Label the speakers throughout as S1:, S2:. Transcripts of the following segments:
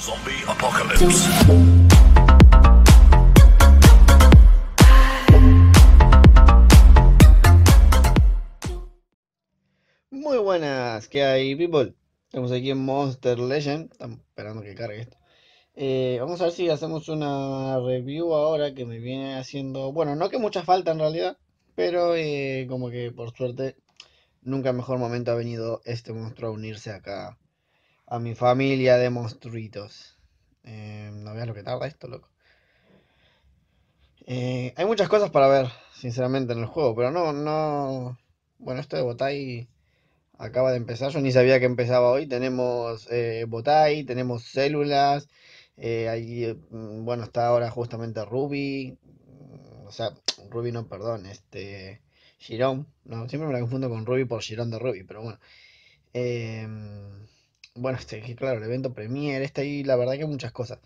S1: Zombie Apocalypse. Muy buenas, ¿qué hay, people? Estamos aquí en Monster Legend. Estamos esperando que cargue esto. Eh, vamos a ver si hacemos una review ahora que me viene haciendo. Bueno, no que mucha falta en realidad, pero eh, como que por suerte nunca mejor momento ha venido este monstruo a unirse acá a mi familia de monstruitos. Em, no veas lo que tarda esto, loco. Eh, hay muchas cosas para ver, sinceramente, en el juego, pero no, no. Bueno, esto de Botai acaba de empezar. Yo ni sabía que empezaba hoy. Tenemos eh, Botai, tenemos células. Eh, mm, bueno, está ahora justamente Ruby. Mm, o sea, Ruby no, perdón, este. Girón. No, siempre me la confundo con Ruby por Girón de Ruby, pero bueno. Eh, bueno, este, claro, el evento premier, está ahí, la verdad que muchas cosas.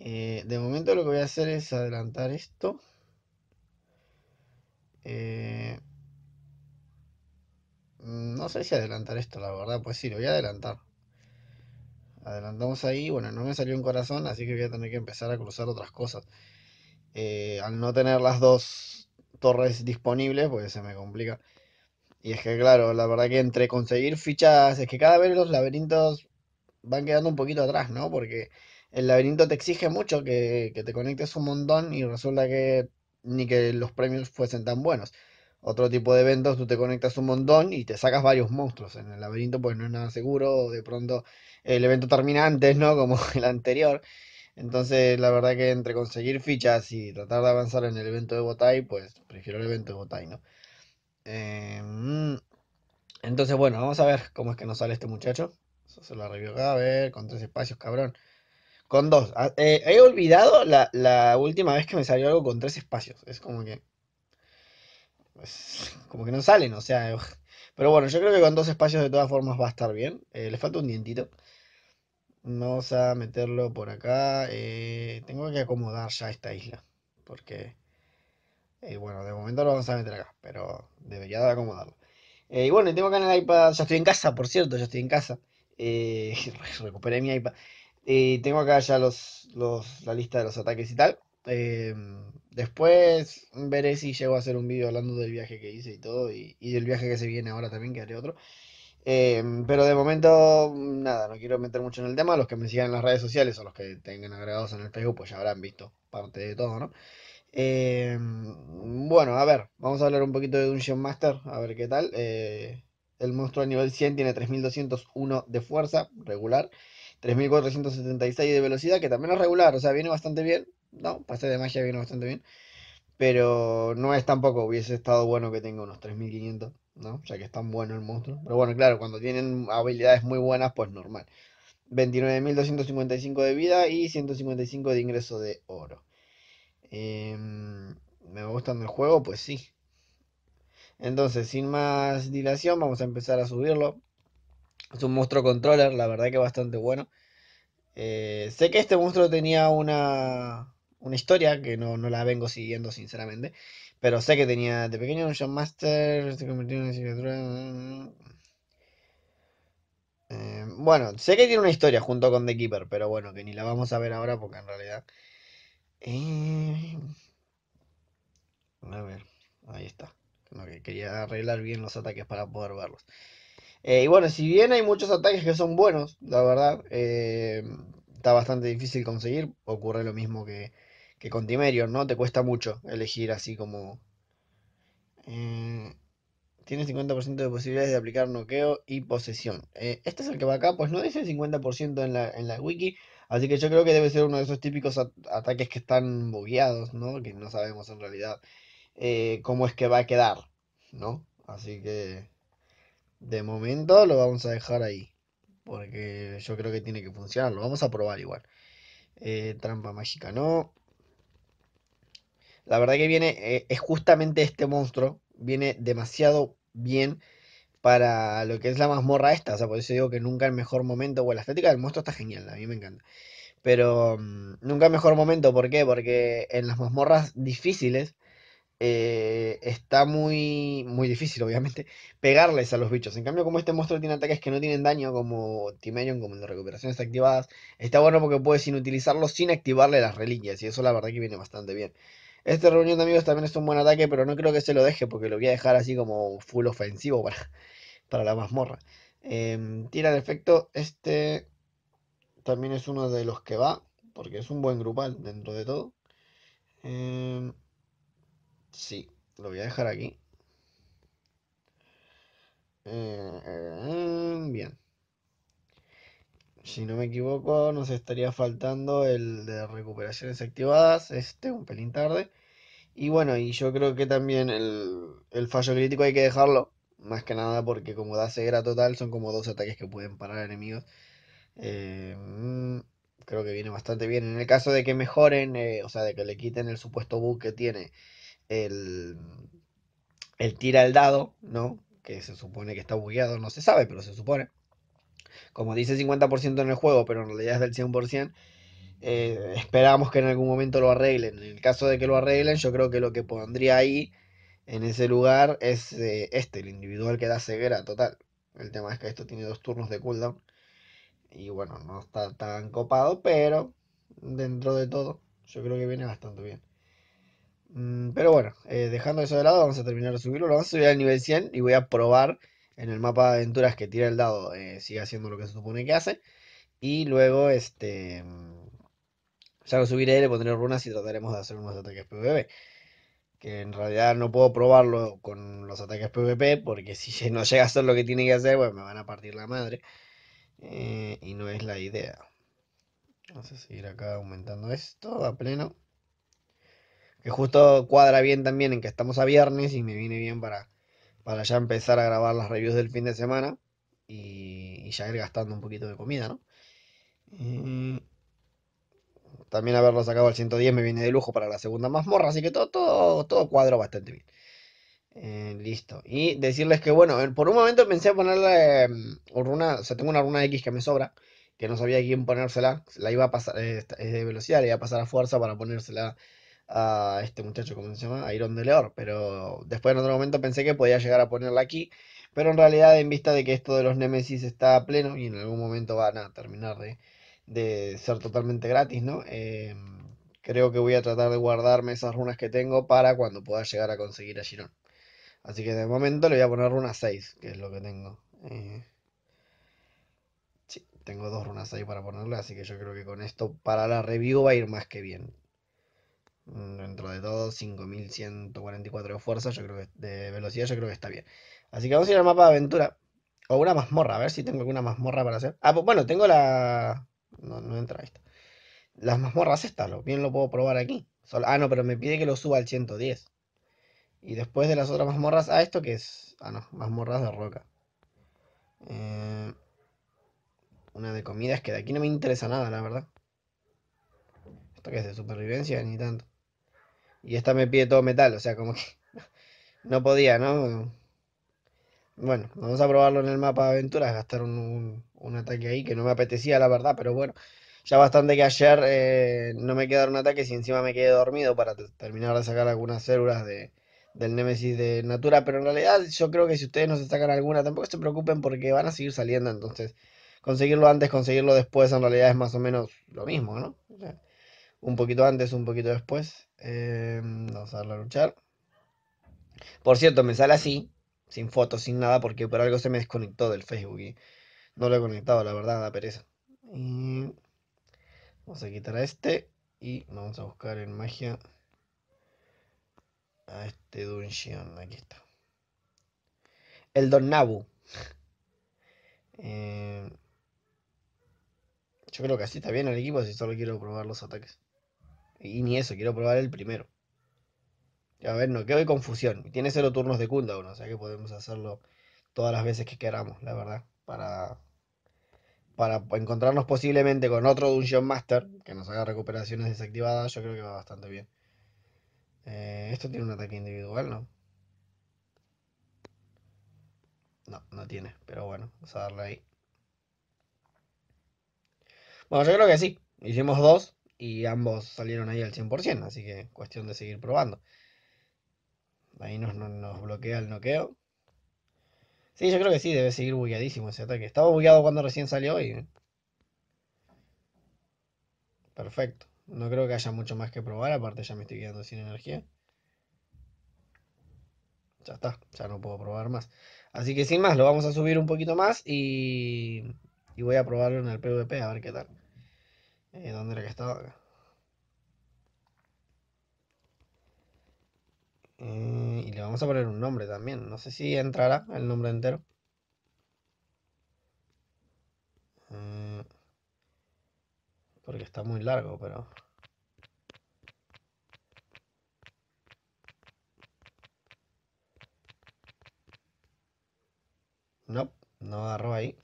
S1: Eh, de momento lo que voy a hacer es adelantar esto. Eh, mm, no sé si adelantar esto, la verdad, pues sí, lo voy a adelantar. Adelantamos ahí, bueno, no me salió un corazón, así que voy a tener que empezar a cruzar otras cosas. Eh, al no tener las dos torres disponibles, pues se me complica. Y es que, claro, la verdad que entre conseguir fichas, es que cada vez los laberintos van quedando un poquito atrás, ¿no? Porque el laberinto te exige mucho que, te conectes un montón y resulta que ni que los premios fuesen tan buenos. Otro tipo de eventos, tú te conectas un montón y te sacas varios monstruos. En el laberinto, pues no es nada seguro, de pronto el evento termina antes, ¿no? Como el anterior. Entonces, la verdad que entre conseguir fichas y tratar de avanzar en el evento de Botai pues prefiero el evento de Botai, ¿no? Em, mm, entonces, bueno, vamos a ver cómo es que nos sale este muchacho. Eso se lo a ver, con tres espacios, cabrón. Con dos. Ah, eh, he olvidado la, última vez que me salió algo con tres espacios. Es como que. Pues, como que no salen, o sea. Pero bueno, yo creo que con dos espacios de todas formas va a estar bien. Eh, le falta un dientito. Vamos a meterlo por acá. Eh, tengo que acomodar ya esta isla. Porque. bueno, de momento lo vamos a meter acá. Pero debería de acomodarlo. y bueno, tengo acá en el iPad. Ya estoy en casa, por cierto, ya estoy en casa. Eh, recuperé mi iPad. Eh, tengo acá ya los, la lista de los ataques y tal. Eh, después veré si llego a hacer un vídeo hablando del viaje que hice y todo. Y, del viaje que se viene ahora también, que haré otro. Eh, pero de momento, nada, no quiero meter mucho en el tema. Los que me sigan en las redes sociales o los que tengan agregados en el Facebook, pues ya habrán visto parte de todo, ¿no? Eh, bueno, a ver, vamos a hablar un poquito de Dungeon Master, a ver qué tal. Eh, el monstruo a nivel 100 tiene 3201 de fuerza, regular. 3476 de velocidad, que también es regular, o sea, viene bastante bien. No, pase de magia viene bastante bien. Pero no es tampoco, hubiese estado bueno que tenga unos 3500, ¿no? Ya que es tan bueno el monstruo. Pero bueno, claro, cuando tienen habilidades muy buenas, pues normal. 29.255 de vida y 155 de ingreso de oro. Em, ¿Me gustan el juego? Pues sí. Entonces, sin más dilación, vamos a empezar a subirlo. Es un monstruo controller, la verdad que bastante bueno. Eh, sé que este monstruo tenía una, una historia que no, la vengo siguiendo, sinceramente. Pero sé que tenía de pequeño un John Master, se convirtió en una mm, mm. Eh, bueno, sé que tiene una historia junto con The Keeper, pero bueno, que ni la vamos a ver ahora porque en realidad. Eh, a ver, ahí está que quería arreglar bien los ataques para poder verlos. Eh, y bueno, si bien hay muchos ataques que son buenos, la verdad, eh, está bastante difícil conseguir. Ocurre lo mismo que, con Timerion, ¿no? Te cuesta mucho elegir así como... Eh, tiene 50% de posibilidades de aplicar noqueo y posesión. este es el que va acá, pues no dice 50% en la, wiki, así que yo creo que debe ser uno de esos típicos ataques que están bugueados, ¿no? Que no sabemos en realidad eh, cómo es que va a quedar, ¿no? Así que de momento lo vamos a dejar ahí, porque yo creo que tiene que funcionar, lo vamos a probar igual. Eh, trampa mágica no. La verdad que viene, eh, es justamente este monstruo, viene demasiado bien para lo que es la mazmorra esta, o sea, por eso digo que nunca el mejor momento, bueno, la estética del monstruo está genial, a mí me encanta. Pero mm, nunca el mejor momento, ¿por qué? Porque en las mazmorras difíciles eh, está muy, muy difícil, obviamente, pegarles a los bichos. En cambio, como este monstruo tiene ataques que no tienen daño, como Timerion, como las recuperaciones activadas, está bueno porque puedes utilizarlo sin activarle las reliquias, y eso la verdad que viene bastante bien. Este reunión de amigos también es un buen ataque, pero no creo que se lo deje porque lo voy a dejar así como full ofensivo para, para la mazmorra. Em, tira de efecto, este también es uno de los que va, porque es un buen grupal dentro de todo. Em, Sí, lo voy a dejar aquí. Eh, bien. Si no me equivoco, nos estaría faltando el de recuperaciones activadas. Este, un pelín tarde. Y bueno, y yo creo que también el, el fallo crítico hay que dejarlo. Más que nada porque como da ceguera total, son como dos ataques que pueden parar enemigos. Eh, mm, creo que viene bastante bien. En el caso de que mejoren, eh, o sea, de que le quiten el supuesto bug que tiene el, tira el dado, ¿no? Que se supone que está bugueado, no se sabe, pero se supone. Como dice 50% en el juego, pero en realidad es del 100%. Eh, esperamos que en algún momento lo arreglen. En el caso de que lo arreglen, yo creo que lo que pondría ahí, en ese lugar, es eh, este, el individual que da ceguera total. El tema es que esto tiene dos turnos de cooldown. Y bueno, no está tan copado, pero dentro de todo, yo creo que viene bastante bien. Mm, pero bueno, eh, dejando eso de lado, vamos a terminar de subirlo. Lo vamos a subir al nivel 100 y voy a probar en el mapa de aventuras que tira el dado, eh, sigue haciendo lo que se supone que hace. Y luego, este. Mm, ya lo subiré, le pondré runas y trataremos de hacer unos ataques PvP. Que en realidad no puedo probarlo con los ataques PvP, porque si no llega a hacer lo que tiene que hacer, pues me van a partir la madre. Eh, y no es la idea. Vamos a seguir acá aumentando esto a pleno que justo cuadra bien también en que estamos a viernes y me viene bien para, para ya empezar a grabar las reviews del fin de semana y, ya ir gastando un poquito de comida, ¿no? Eh, también haberlo sacado al 110 me viene de lujo para la segunda mazmorra, así que todo, todo, todo bastante bien. Eh, listo. Y decirles que, bueno, por un momento pensé ponerle una mm, runa, o sea, tengo una runa X que me sobra, que no sabía quién ponérsela, la iba a pasar, eh, es de velocidad, la iba a pasar a fuerza para ponérsela a este muchacho, ¿cómo se llama? A Iron Leor pero después en otro momento pensé que podía llegar a ponerla aquí, pero en realidad en vista de que esto de los Nemesis está pleno y en algún momento van a terminar de, ser totalmente gratis, ¿no? Em, creo que voy a tratar de guardarme esas runas que tengo para cuando pueda llegar a conseguir a Girón. Así que de momento le voy a poner runa 6, que es lo que tengo. Eh, sí, tengo dos runas ahí para ponerle, así que yo creo que con esto para la review va a ir más que bien. Mm, dentro de todo, 5144 de fuerza, yo creo que de velocidad, yo creo que está bien. Así que vamos a ir al mapa de aventura. O una mazmorra, a ver si tengo alguna mazmorra para hacer. Ah, bueno, tengo la. No, no entra esto. Las mazmorras estas, lo, bien lo puedo probar aquí. Ah, no, pero me pide que lo suba al 110. Y después de las otras mazmorras, a ah, esto que es. Ah, no, mazmorras de roca. Eh, una de comidas que de aquí no me interesa nada, la verdad. Esto que es de supervivencia, ni tanto y esta me pide todo metal, o sea, como que no podía, ¿no? Bueno, vamos a probarlo en el mapa de aventuras, gastar un, ataque ahí que no me apetecía, la verdad, pero bueno, ya bastante que ayer eh, no me quedaron ataques y encima me quedé dormido para terminar de sacar algunas células de, del Némesis de Natura, pero en realidad yo creo que si ustedes no se sacan alguna, tampoco se preocupen porque van a seguir saliendo, entonces conseguirlo antes, conseguirlo después, en realidad es más o menos lo mismo, ¿no? un poquito antes, un poquito después. Em, vamos a darle a luchar. Por cierto, me sale así, sin fotos, sin nada, porque por algo se me desconectó del Facebook y no lo he conectado, la verdad, da pereza. vamos a quitar a este y vamos a buscar en magia a este dungeon. Aquí está. El Don Nabu. Em, yo creo que así está bien el equipo si solo quiero probar los ataques. Y ni eso, quiero probar el primero. A ver, no, que hay confusión. Tiene cero turnos de cooldown, o sea que podemos hacerlo todas las veces que queramos, la verdad. Para, para encontrarnos posiblemente con otro Dungeon Master que nos haga recuperaciones desactivadas, yo creo que va bastante bien. Eh, ¿Esto tiene un ataque individual, no? No, no tiene, pero bueno, vamos a darle ahí. Bueno, yo creo que sí. Hicimos dos, y ambos salieron ahí al 100%, así que cuestión de seguir probando. Ahí nos, nos bloquea el noqueo. Sí, yo creo que sí, debe seguir bugueadísimo ese ataque. Estaba bugueado cuando recién salió hoy Perfecto. No creo que haya mucho más que probar, aparte ya me estoy quedando sin energía. Ya está, ya no puedo probar más. Así que sin más, lo vamos a subir un poquito más y, y voy a probarlo en el PvP a ver qué tal. Eh, ¿Dónde era que estaba? Eh, y le vamos a poner un nombre también. No sé si entrará el nombre entero. Eh, porque está muy largo, pero... No, no agarró ahí.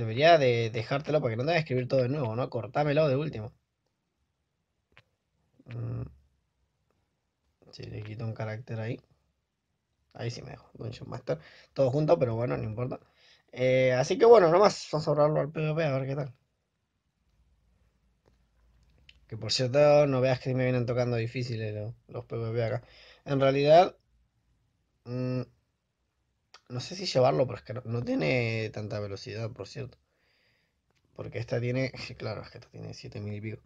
S1: Debería de dejártelo para que no voy que escribir todo de nuevo, ¿no? Cortámelo de último. Si mm. sí, le quito un carácter ahí. Ahí sí me dejo. Dungeon Master. Todo junto, pero bueno, no importa. Eh, así que bueno, nomás vamos a sobrarlo al PvP a ver qué tal. Que por cierto, no veas que me vienen tocando difíciles los, PvP acá. En realidad... Mm, no sé si llevarlo, pero es que no, tiene tanta velocidad, por cierto. Porque esta tiene. Claro, es que esta tiene 7000 y pico.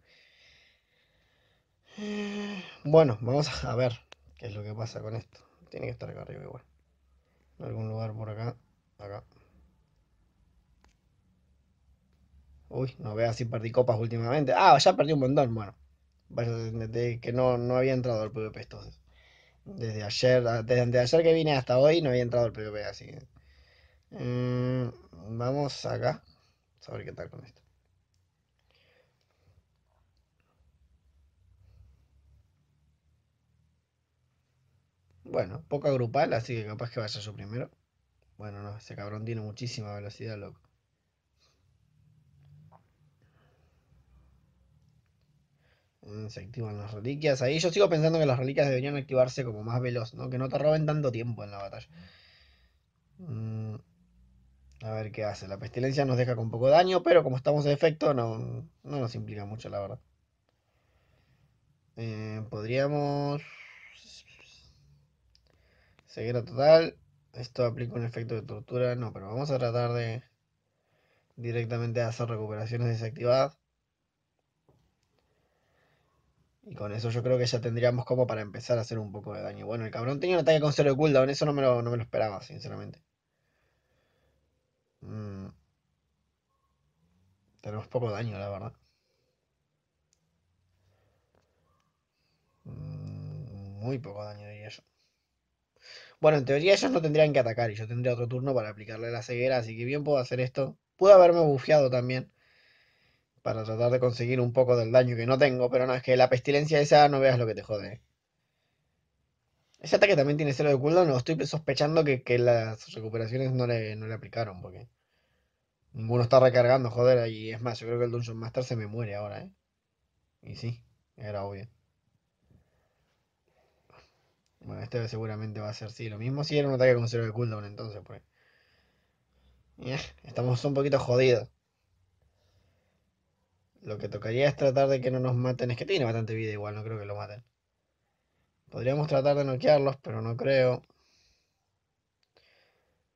S1: Bueno, vamos a ver qué es lo que pasa con esto. Tiene que estar acá arriba igual. En algún lugar por acá. Acá. Uy, no veas si perdí copas últimamente. Ah, ya perdí un montón. Bueno, vaya que no, no había entrado al PvP entonces. Desde ayer, desde ayer que vine hasta hoy no había entrado el PvP, así que... Mm, vamos acá. A ver qué tal con esto. Bueno, poca grupal, así que capaz que vaya yo primero. Bueno, no, ese cabrón tiene muchísima velocidad, loco. Mm, se activan las reliquias. Ahí yo sigo pensando que las reliquias deberían activarse como más veloz, ¿no? Que no te roben tanto tiempo en la batalla. Mm, a ver qué hace. La pestilencia nos deja con poco daño, pero como estamos en efecto, no, nos implica mucho, la verdad. Eh, podríamos podríamos... a total. Esto aplica un efecto de tortura. No, pero vamos a tratar de directamente hacer recuperaciones desactivadas. Y con eso yo creo que ya tendríamos como para empezar a hacer un poco de daño. Bueno, el cabrón tenía un ataque con cero de cooldown, eso no me lo, esperaba, sinceramente. Mm. Tenemos poco daño, la verdad. Mm, muy poco daño, diría yo. Bueno, en teoría ellos no tendrían que atacar y yo tendría otro turno para aplicarle la ceguera, así que bien puedo hacer esto. Pude haberme bufeado también para tratar de conseguir un poco del daño que no tengo, pero no, es que la pestilencia esa no veas lo que te jode. Ese ataque también tiene cero de cooldown, no estoy sospechando que, las recuperaciones no le, aplicaron, porque ninguno está recargando, joder, y es más, yo creo que el Dungeon Master se me muere ahora, ¿eh? Y sí, era obvio. Bueno, este seguramente va a ser sí, lo mismo si era un ataque con cero de cooldown entonces, pues. Eh, estamos un poquito jodidos. Lo que tocaría es tratar de que no nos maten. Es que tiene bastante vida igual, no creo que lo maten. Podríamos tratar de noquearlos, pero no creo.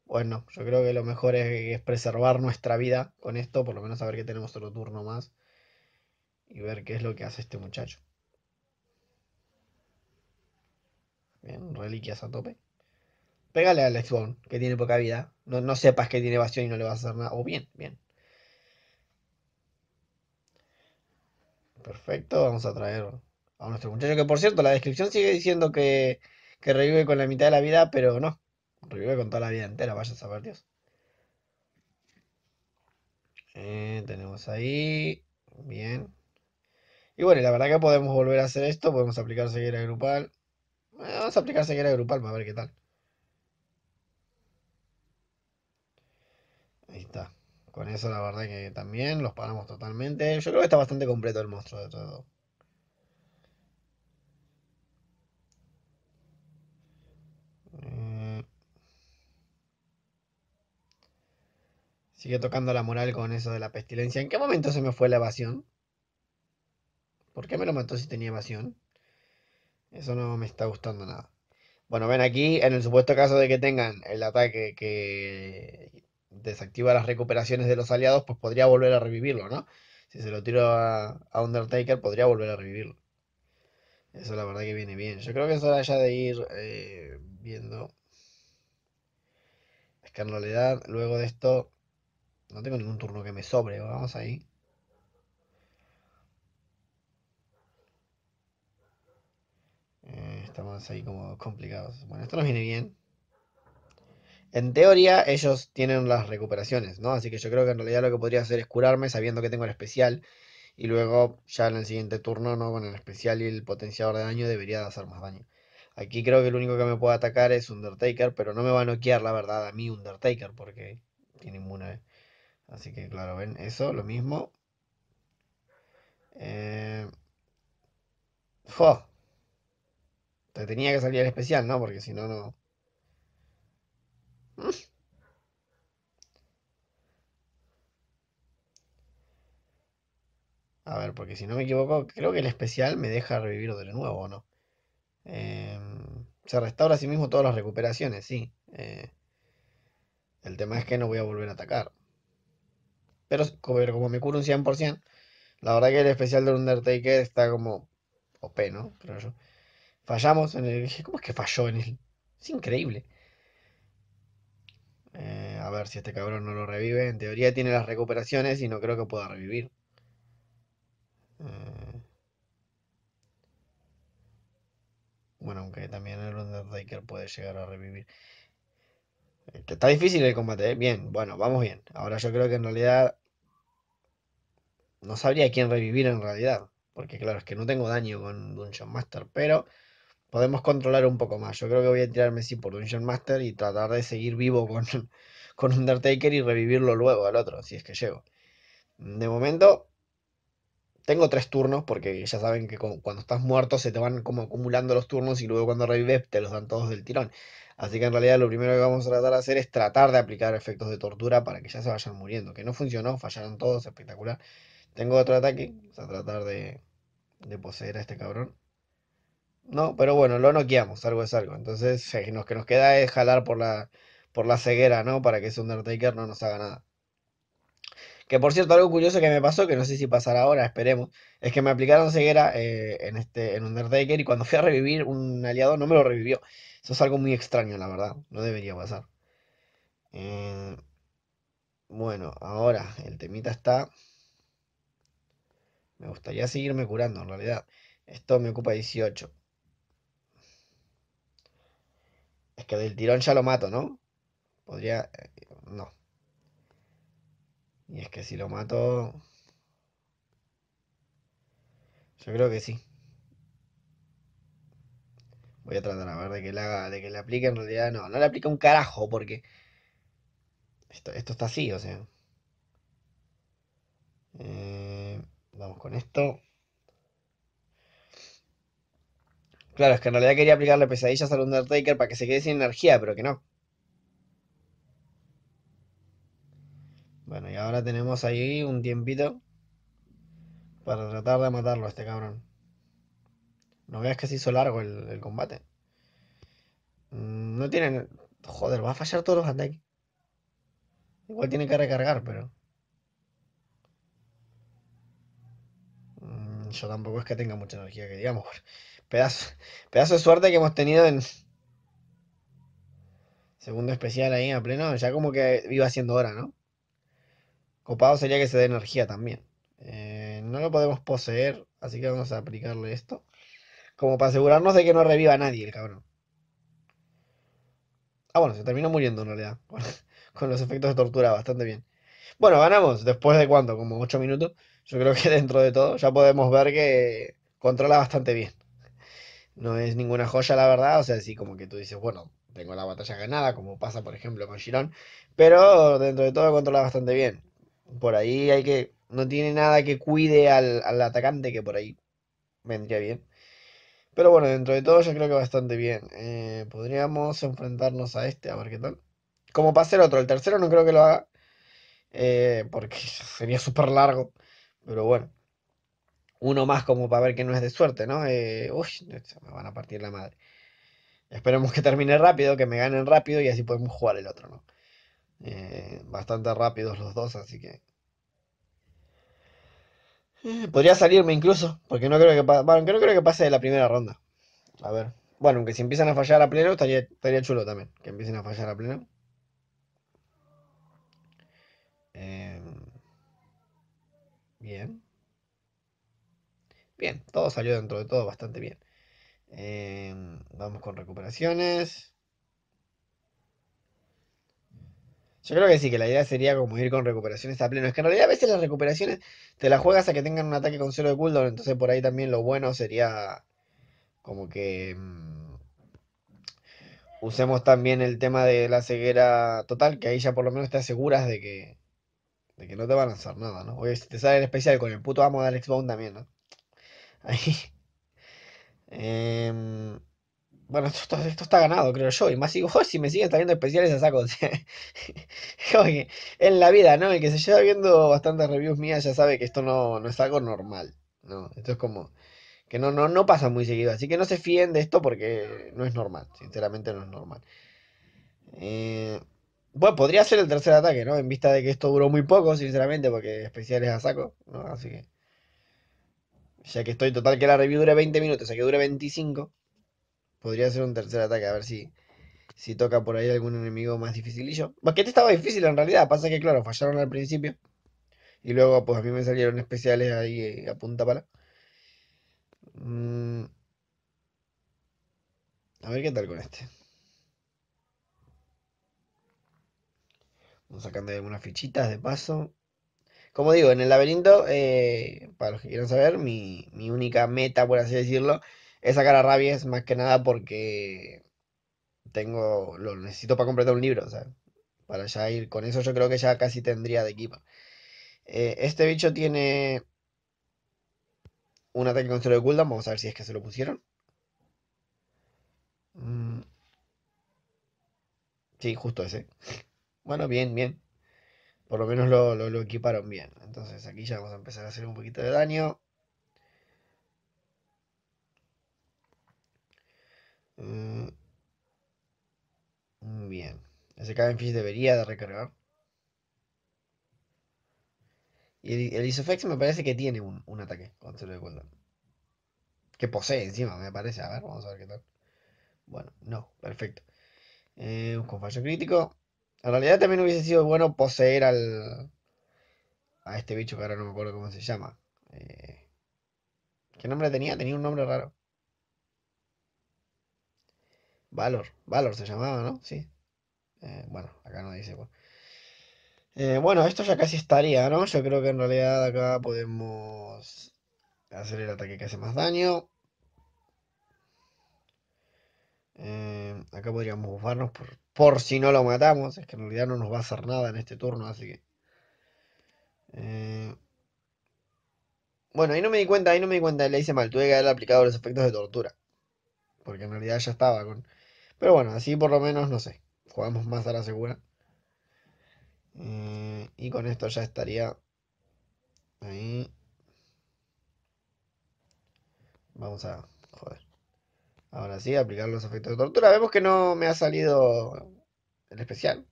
S1: Bueno, yo creo que lo mejor es, preservar nuestra vida con esto, por lo menos ver que tenemos otro turno más y ver qué es lo que hace este muchacho. Bien, reliquias a tope. Pégale al Spawn, que tiene poca vida. No, sepas que tiene evasión y no le vas a hacer nada. O bien, bien. Perfecto, vamos a traer a nuestro muchacho, que por cierto, la descripción sigue diciendo que, revive con la mitad de la vida, pero no, revive con toda la vida entera, vaya a saber Dios. Eh, tenemos ahí, bien. Y bueno, la verdad que podemos volver a hacer esto, podemos aplicar a grupal. Eh, vamos a aplicar ceguera grupal para ver qué tal. Ahí está con eso la verdad que también los paramos totalmente. Yo creo que está bastante completo el monstruo de todo. Eh. Sigue tocando la moral con eso de la pestilencia. ¿En qué momento se me fue la evasión? ¿Por qué me lo mató si tenía evasión? Eso no me está gustando nada. Bueno, ven aquí, en el supuesto caso de que tengan el ataque que desactiva las recuperaciones de los aliados, pues podría volver a revivirlo, ¿no? Si se lo tiro a, Undertaker, podría volver a revivirlo. Eso la verdad que viene bien. Yo creo que es hora ya de ir eh, viendo. edad. Luego de esto. No tengo ningún turno que me sobre. Vamos ahí. Eh, estamos ahí como complicados. Bueno, esto nos viene bien. En teoría, ellos tienen las recuperaciones, ¿no? Así que yo creo que en realidad lo que podría hacer es curarme sabiendo que tengo el especial. Y luego, ya en el siguiente turno, ¿no? Con el especial y el potenciador de daño, debería de hacer más daño. Aquí creo que el único que me puede atacar es Undertaker, pero no me va a noquear, la verdad, a mí Undertaker, porque tiene inmune. Así que, claro, ven, eso, lo mismo. Eh... ¡Fo! Te tenía que salir el especial, ¿no? Porque si no, no. A ver, porque si no me equivoco, creo que el especial me deja revivir de nuevo, ¿no? Em, se restaura a sí mismo todas las recuperaciones, sí. Eh, el tema es que no voy a volver a atacar. Pero como me curo un 100%, la verdad que el especial de Undertaker está como OP, ¿no? Creo yo. Fallamos en el... ¿Cómo es que falló en el...? Es increíble. A ver si este cabrón no lo revive. En teoría tiene las recuperaciones y no creo que pueda revivir. Eh, bueno, aunque también el Undertaker puede llegar a revivir. Este, está difícil el combate, ¿eh? Bien, bueno, vamos bien. Ahora yo creo que en realidad no sabría quién revivir en realidad. Porque claro, es que no tengo daño con Dungeon Master, pero podemos controlar un poco más. Yo creo que voy a tirarme sí por Dungeon Master y tratar de seguir vivo con, con Undertaker y revivirlo luego al otro, si es que llego. De momento, tengo tres turnos, porque ya saben que cuando estás muerto se te van como acumulando los turnos y luego cuando revives te los dan todos del tirón. Así que en realidad lo primero que vamos a tratar de hacer es tratar de aplicar efectos de tortura para que ya se vayan muriendo. Que no funcionó, fallaron todos, espectacular. Tengo otro ataque, vamos a tratar de, de poseer a este cabrón. No, pero bueno, lo noqueamos, algo es algo. Entonces, que nos queda es jalar por la, por la ceguera, ¿no? Para que ese Undertaker no nos haga nada. Que por cierto, algo curioso que me pasó, que no sé si pasará ahora, esperemos, es que me aplicaron ceguera eh, en, este, en Undertaker y cuando fui a revivir un aliado no me lo revivió. Eso es algo muy extraño, la verdad. No debería pasar. Eh, bueno, ahora el temita está... Me gustaría seguirme curando, en realidad. Esto me ocupa 18. Es que del tirón ya lo mato, ¿no? Podría... Eh, no. Y es que si lo mato... Yo creo que sí. Voy a tratar a ver de que le haga, de que le aplique en realidad. No, no le aplica un carajo porque... Esto, está así, o sea. Eh, vamos con esto. Claro, es que en realidad quería aplicarle pesadillas al Undertaker para que se quede sin energía, pero que no. Bueno, y ahora tenemos ahí un tiempito para tratar de matarlo a este cabrón. No veas que se hizo largo el, combate. Mm, no tienen... Joder, va a fallar todos los ataques. Igual tiene que recargar, pero... Mm, yo tampoco es que tenga mucha energía, que digamos. Pedazo, pedazo de suerte que hemos tenido en... Segundo especial ahí a pleno. Ya como que iba haciendo hora, ¿no? Copado sería que se dé energía también. Eh, no lo podemos poseer, así que vamos a aplicarle esto. Como para asegurarnos de que no reviva nadie el cabrón. Ah, bueno, se terminó muriendo en realidad. Con, con los efectos de tortura, bastante bien. Bueno, ganamos. ¿Después de cuánto? Como 8 minutos. Yo creo que dentro de todo ya podemos ver que controla bastante bien. No es ninguna joya, la verdad. O sea, sí, como que tú dices, bueno, tengo la batalla ganada, como pasa, por ejemplo, con Girón. Pero dentro de todo controla bastante bien. Por ahí hay que. No tiene nada que cuide al, atacante, que por ahí vendría bien. Pero bueno, dentro de todo yo creo que bastante bien. Eh, podríamos enfrentarnos a este, a ver qué tal. Como para hacer otro, el tercero no creo que lo haga. Eh, porque sería súper largo. Pero bueno. Uno más como para ver que no es de suerte, ¿no? Eh, uy, me van a partir la madre. Esperemos que termine rápido, que me ganen rápido y así podemos jugar el otro, ¿no? Eh, bastante rápidos los dos, así que... Eh, podría salirme incluso, porque no creo que, creo que pase de la primera ronda. A ver. Bueno, aunque si empiezan a fallar a pleno, estaría, estaría chulo también, que empiecen a fallar a pleno. Eh, bien. Bien, todo salió dentro de todo bastante bien. vamos con recuperaciones. Yo creo que sí, que la idea sería como ir con recuperaciones a pleno. Es que en realidad a veces las recuperaciones te las juegas a que tengan un ataque con cero de cooldown, entonces por ahí también lo bueno sería como que mm, usemos también el tema de la ceguera total, que ahí ya por lo menos te aseguras de que, de que no te van a lanzar nada, ¿no? Oye, si te sale el especial con el puto amo de Alex Bone también, ¿no? Ahí. eh, bueno, esto, está ganado, creo yo. Y más si me siguen saliendo especiales a saco. en la vida, ¿no? El que se lleva viendo bastantes reviews mías ya sabe que esto no, es algo normal. ¿no? Esto es como que no, no, no pasa muy seguido. Así que no se fíen de esto porque no es normal. Sinceramente no es normal. Eh, bueno, podría ser el tercer ataque, ¿no? En vista de que esto duró muy poco, sinceramente, porque especiales a saco. Así que... Ya que estoy total que la review dure 20 minutos, o que dure 25. Podría ser un tercer ataque, a ver si, si toca por ahí algún enemigo más dificilillo. este estaba difícil en realidad, pasa que claro, fallaron al principio. Y luego pues a mí me salieron especiales ahí eh, a punta pala. Mm. A ver qué tal con este. Vamos sacando algunas fichitas de paso. Como digo, en el laberinto, eh, para los que quieran saber, mi, mi única meta, por así decirlo, esa cara rabia es más que nada porque tengo, lo necesito para completar un libro, o sea, para ya ir con eso yo creo que ya casi tendría de equipo. Eh, este bicho tiene un ataque con de cooldown, vamos a ver si es que se lo pusieron. Mm. Sí, justo ese. Bueno, bien, bien. Por lo menos lo equiparon bien. Entonces aquí ya vamos a empezar a hacer un poquito de daño. Cada enfis debería de recargar. Y el, Isofex me parece que tiene un, ataque con cero de cooldown. Que posee encima, me parece. A ver, vamos a ver qué tal. Bueno, no, perfecto. Eh, un con fallo crítico. En realidad también hubiese sido bueno poseer al. a este bicho que ahora no me acuerdo cómo se llama. Eh, ¿Qué nombre tenía? Tenía un nombre raro. Valor. Valor se llamaba, ¿no? Sí. Eh, bueno, acá no dice. Eh, bueno, esto ya casi estaría, ¿no? Yo creo que en realidad acá podemos hacer el ataque que hace más daño. Eh, acá podríamos bufarnos por, por, si no lo matamos. Es que en realidad no nos va a hacer nada en este turno, así que... bueno, ahí no me di cuenta, ahí no me di cuenta, le hice mal. Tuve que haber aplicado los efectos de tortura. Porque en realidad ya estaba con... Pero bueno, así por lo menos, no sé jugamos más a la segura. Eh, y con esto ya estaría ahí. Vamos a, joder. Ahora sí, aplicar los efectos de tortura. Vemos que no me ha salido el especial.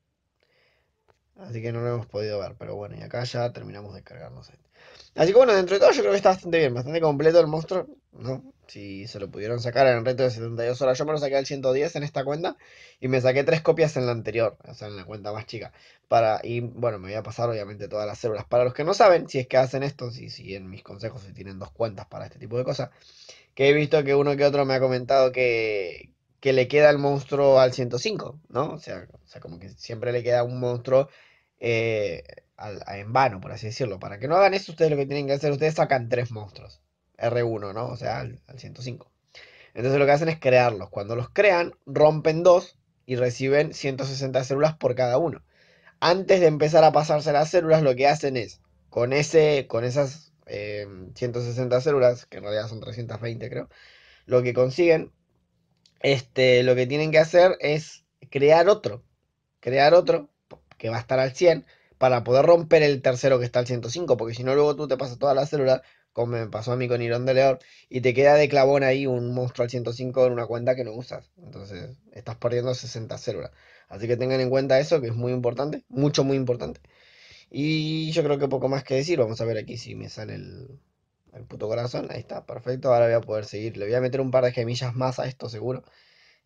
S1: Así que no lo hemos podido ver, pero bueno, y acá ya terminamos de cargarnos. Este. Así que bueno, dentro de todo yo creo que está bastante bien, bastante completo el monstruo, ¿no? si se lo pudieron sacar en el reto de 72 horas. Yo me lo saqué al 110 en esta cuenta y me saqué tres copias en la anterior, o sea, en la cuenta más chica. Para, y bueno, me voy a pasar obviamente todas las células. Para los que no saben, si es que hacen esto, si en mis consejos, si tienen dos cuentas para este tipo de cosas, que he visto que uno que otro me ha comentado que, que le queda el monstruo al 105, ¿no? O sea, sea como que siempre le queda un monstruo. Eh, en vano, por así decirlo. Para que no hagan eso, ustedes lo que tienen que hacer, ustedes sacan tres monstruos. R1, ¿no? O sea, al, 105. Entonces lo que hacen es crearlos. Cuando los crean, rompen dos y reciben 160 células por cada uno. Antes de empezar a pasarse las células, lo que hacen es, con, ese, con esas 160 eh, células, que en realidad son 320 creo, lo que consiguen, este, lo que tienen que hacer es crear otro, crear otro que va a estar al 100 para poder romper el tercero que está al 105, porque si no luego tú te pasas todas las células como me pasó a mí con Irón de León, y te queda de clavón ahí un monstruo al 105 en una cuenta que no usas. Entonces, estás perdiendo 60 células. Así que tengan en cuenta eso, que es muy importante, mucho, muy importante. Y yo creo que poco más que decir. Vamos a ver aquí si me sale el, puto corazón. Ahí está, perfecto. Ahora voy a poder seguir. Le voy a meter un par de gemillas más a esto, seguro.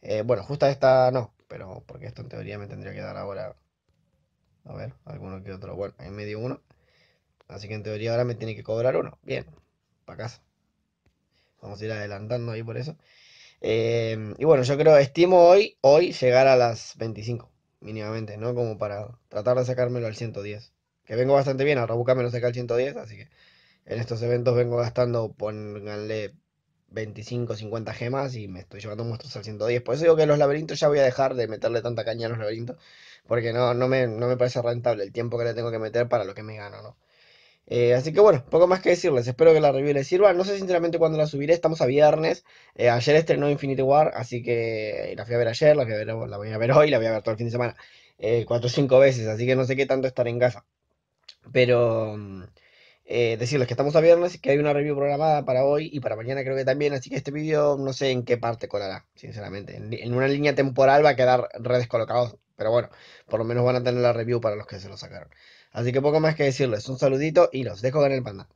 S1: Eh, bueno, justo a esta no, pero porque esto en teoría me tendría que dar ahora. A ver, alguno que otro. Bueno, ahí me dio uno. Así que en teoría ahora me tiene que cobrar uno. Bien, para casa. Vamos a ir adelantando ahí por eso. Em, y bueno, yo creo, estimo hoy, hoy llegar a las 25, mínimamente, ¿no? Como para tratar de sacármelo al 110. Que vengo bastante bien, ahora buscarme lo saca al 110, así que en estos eventos vengo gastando, pónganle 25, 50 gemas y me estoy llevando muestros al 110. Por eso digo que los laberintos ya voy a dejar de meterle tanta caña a los laberintos, porque no, no, me, no me parece rentable el tiempo que le tengo que meter para lo que me gano, ¿no? Eh, así que bueno, poco más que decirles. Espero que la review les sirva. No sé sinceramente cuándo la subiré. Estamos a viernes. Eh, ayer estrenó Infinity War, así que la fui a ver ayer, la, voy a ver hoy, la voy a ver todo el fin de semana. Eh, cuatro o cinco veces, así que no sé qué tanto estar en casa. Pero mm, decirles que estamos a viernes y que hay una review programada para hoy y para mañana creo que también. Así que este vídeo no sé en qué parte colará, sinceramente. En, una línea temporal va a quedar descolocado Pero bueno, por lo menos van a tener la review para los que se lo sacaron. Así que poco más que decirles. Un saludito y los dejo en el panda.